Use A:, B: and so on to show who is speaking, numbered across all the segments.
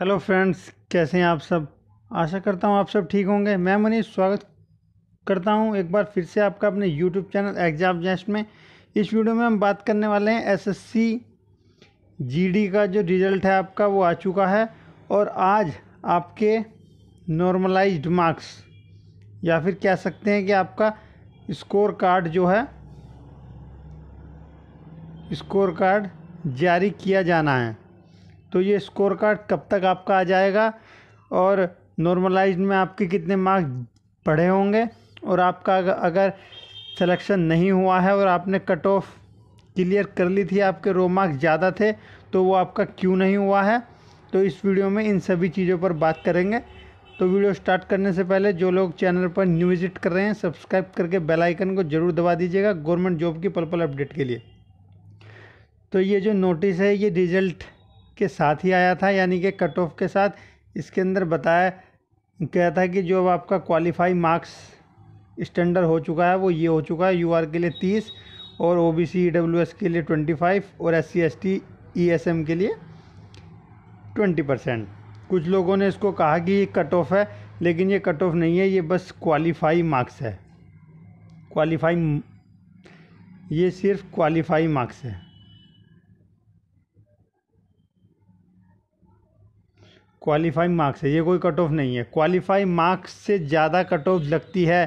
A: hello friends कैसे हैं आप सब आशा करता हूं आप सब ठीक होंगे मैं मनीष स्वागत करता हूं एक बार फिर से आपका अपने यूट्यूब चैनल एग्जाम जेस्ट में इस वीडियो में हम बात करने वाले हैं एसएससी जीडी का जो रिज़ल्ट है आपका वो आ चुका है और आज आपके नॉर्मलाइज्ड मार्क्स या फिर कह सकते हैं कि आपका स्कोर कार्ड जो है स्कोर कार्ड जारी किया जाना है तो ये स्कोर कार्ड कब तक आपका आ जाएगा और नॉर्मलाइज में आपके कितने मार्क्स बढ़े होंगे और आपका अगर सिलेक्शन नहीं हुआ है और आपने कट ऑफ क्लियर कर ली थी आपके रो मार्क्स ज़्यादा थे तो वो आपका क्यों नहीं हुआ है तो इस वीडियो में इन सभी चीज़ों पर बात करेंगे तो वीडियो स्टार्ट करने से पहले जो लोग चैनल पर न्यू विजिट कर रहे हैं सब्सक्राइब करके बेल आइकन को ज़रूर दबा दीजिएगा गवर्नमेंट जॉब की पल पल अपडेट के लिए तो ये जो नोटिस है ये रिजल्ट के साथ ही आया था यानी कि कट ऑफ के साथ इसके अंदर बताया गया था कि जो आपका क्वालिफाई मार्क्स स्टैंडर्ड हो चुका है वो ये हो चुका है यूआर के लिए तीस और ओ बी सी के लिए ट्वेंटी फाइव और S C S T E S M के लिए ट्वेंटी परसेंट कुछ लोगों ने इसको कहा कि ये कट ऑफ है लेकिन ये कट ऑफ नहीं है ये बस क्वालिफाई मार्क्स है क्वालिफाई ये सिर्फ क्वालिफाई मार्क्स है क्वालिफाई मार्क्स है ये कोई कट ऑफ नहीं है क्वालिफाई मार्क्स से ज़्यादा कट ऑफ लगती है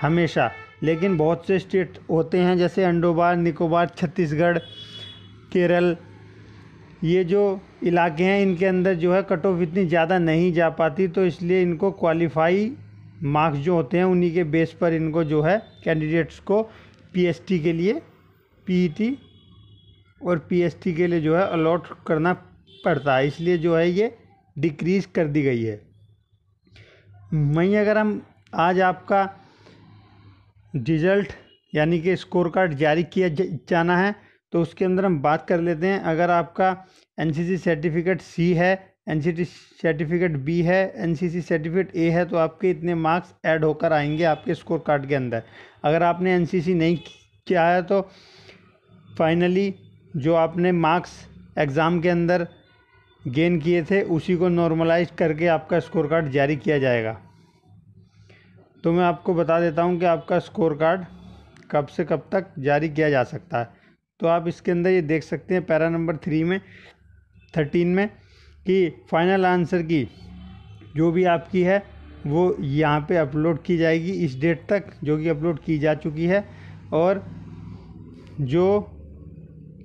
A: हमेशा लेकिन बहुत से स्टेट होते हैं जैसे अंडोबार निकोबार छत्तीसगढ़ केरल ये जो इलाके हैं इनके अंदर जो है कट ऑफ इतनी ज़्यादा नहीं जा पाती तो इसलिए इनको क्वालिफाई मार्क्स जो होते हैं उन्हीं के बेस पर इनको जो है कैंडिडेट्स को पीएसटी के लिए पीईटी e और पीएसटी के लिए जो है अलॉट करना पड़ता है इसलिए जो है ये डिक्रीज कर दी गई है वहीं अगर हम आज आपका रिजल्ट यानी कि स्कोर कार्ड जारी किया जाना है तो उसके अंदर हम बात कर लेते हैं अगर आपका एन सर्टिफिकेट सी है एन सर्टिफिकेट बी है एन सर्टिफिकेट ए है तो आपके इतने मार्क्स ऐड होकर आएंगे आपके स्कोर कार्ड के अंदर अगर आपने एन नहीं किया है तो फाइनली जो आपने मार्क्स एग्ज़ाम के अंदर गेन किए थे उसी को नॉर्मलाइज करके आपका स्कोर कार्ड जारी किया जाएगा तो मैं आपको बता देता हूँ कि आपका स्कोर कार्ड कब से कब तक जारी किया जा सकता है तो आप इसके अंदर ये देख सकते हैं पैरा नंबर थ्री में थर्टीन में कि फाइनल आंसर की जो भी आपकी है वो यहाँ पे अपलोड की जाएगी इस डेट तक जो कि अपलोड की जा चुकी है और जो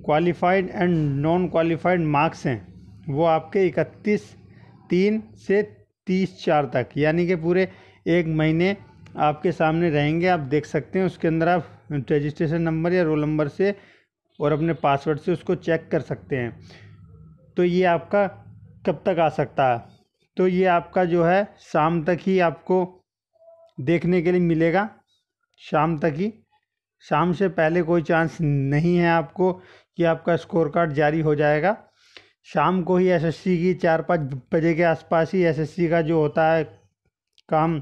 A: qualified and non qualified marks हैं वो आपके इकतीस तीन से तीस चार तक यानी कि पूरे एक महीने आपके सामने रहेंगे आप देख सकते हैं उसके अंदर आप रजिस्ट्रेशन नंबर या रोल नंबर से और अपने पासवर्ड से उसको चेक कर सकते हैं तो ये आपका कब तक आ सकता है तो ये आपका जो है शाम तक ही आपको देखने के लिए मिलेगा शाम तक ही शाम से पहले कोई चांस नहीं है आपको कि आपका स्कोर कार्ड जारी हो जाएगा शाम को ही एसएससी की चार पाँच बजे के आसपास ही एसएससी का जो होता है काम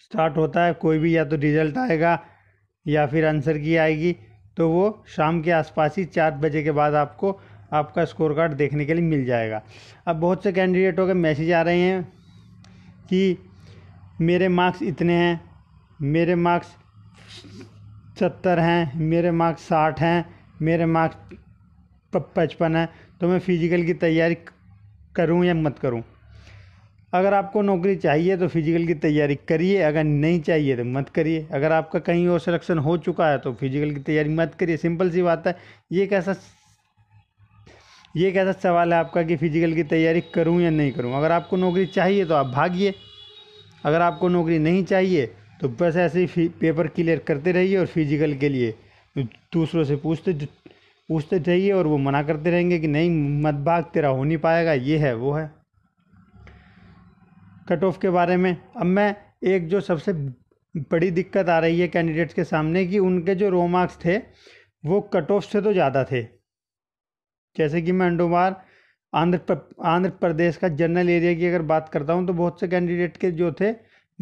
A: स्टार्ट होता है कोई भी या तो रिज़ल्ट आएगा या फिर आंसर की आएगी तो वो शाम के आसपास ही चार बजे के बाद आपको आपका स्कोर कार्ड देखने के लिए मिल जाएगा अब बहुत से कैंडिडेटों के मैसेज आ रहे हैं कि मेरे मार्क्स इतने हैं मेरे मार्क्स सत्तर हैं मेरे मार्क्स साठ हैं मेरे मार्क्स पचपन हैं तो मैं फ़िज़िकल की तैयारी करूँ या मत करूँ अगर आपको नौकरी चाहिए तो फ़िज़िकल की तैयारी करिए अगर नहीं चाहिए तो मत करिए अगर आपका कहीं और सिलेक्शन हो चुका है तो फ़िज़िकल की तैयारी मत करिए सिंपल सी बात है ये कैसा ये कैसा सवाल है आपका कि फ़िज़िकल की तैयारी करूँ या नहीं करूँ अगर आपको नौकरी चाहिए तो आप भागिए अगर आपको नौकरी नहीं चाहिए तो बस ऐसे ही पेपर क्लियर करते रहिए और फिजिकल के लिए दूसरों से पूछते पूछते जाइए और वो मना करते रहेंगे कि नहीं मत भाग तेरा हो नहीं पाएगा ये है वो है कट ऑफ के बारे में अब मैं एक जो सबसे बड़ी दिक्कत आ रही है कैंडिडेट्स के सामने कि उनके जो रो मार्क्स थे वो कट ऑफ से तो ज़्यादा थे जैसे कि मैं अंडोमार आंध्र आंध्र प्रदेश का जनरल एरिया की अगर बात करता हूँ तो बहुत से कैंडिडेट के जो थे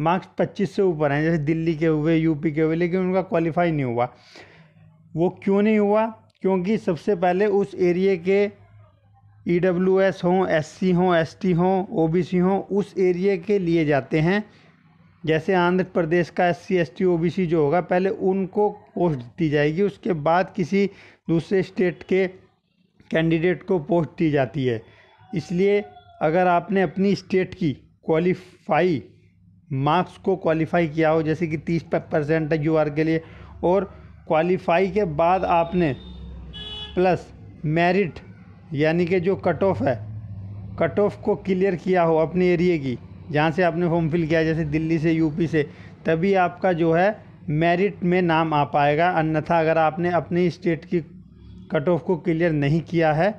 A: मार्क्स पच्चीस से ऊपर हैं जैसे दिल्ली के हुए यूपी के हुए लेकिन उनका क्वालिफाई नहीं हुआ वो क्यों नहीं हुआ क्योंकि सबसे पहले उस एरिए के ई डब्ल्यू एस हों एस सी हों एस टी हों ओ बी सी हों उस एरिए के लिए जाते हैं जैसे आंध्र प्रदेश का S C S T O B C जो होगा पहले उनको पोस्ट दी जाएगी उसके बाद किसी दूसरे स्टेट के कैंडिडेट को पोस्ट दी जाती है इसलिए अगर आपने अपनी स्टेट की क्वालिफाई मार्क्स को क्वालिफाई किया हो जैसे कि तीस परसेंट है यू आर के लिए और क्वालिफाई के बाद आपने प्लस मेरिट यानी कि जो कट ऑफ है कट ऑफ को क्लियर किया हो अपने एरिए की जहाँ से आपने फॉर्म फिल किया जैसे दिल्ली से यूपी से तभी आपका जो है मेरिट में नाम आ पाएगा अन्यथा अगर आपने अपनी स्टेट की कट ऑफ को क्लियर नहीं किया है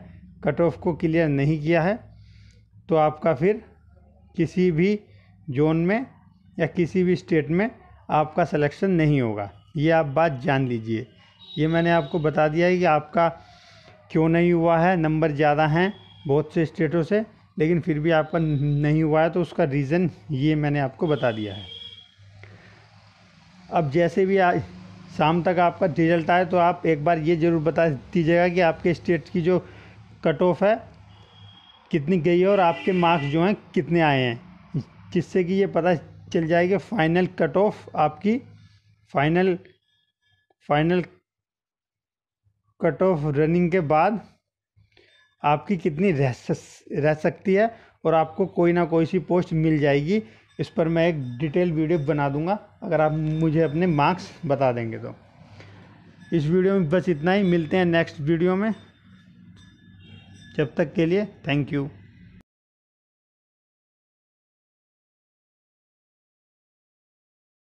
A: कट ऑफ को क्लियर नहीं किया है तो आपका फिर किसी भी जोन में या किसी भी स्टेट में आपका सिलेक्शन नहीं होगा ये आप बात जान लीजिए ये मैंने आपको बता दिया है कि आपका क्यों नहीं हुआ है नंबर ज़्यादा हैं बहुत से स्टेटों से लेकिन फिर भी आपका नहीं हुआ है तो उसका रीज़न ये मैंने आपको बता दिया है अब जैसे भी आ, शाम तक आपका रिजल्ट आए तो आप एक बार ये ज़रूर बता दीजिएगा कि आपके स्टेट की जो कट ऑफ है कितनी गई है और आपके मार्क्स जो हैं कितने आए हैं जिससे कि ये पता चल जाए कि फ़ाइनल कट ऑफ आपकी final final cut off running के बाद आपकी कितनी रह रह सकती है और आपको कोई ना कोई सी पोस्ट मिल जाएगी इस पर मैं एक डिटेल वीडियो बना दूंगा अगर आप मुझे अपने मार्क्स बता देंगे तो इस वीडियो में बस इतना ही मिलते हैं नेक्स्ट वीडियो में जब तक के लिए थैंक यू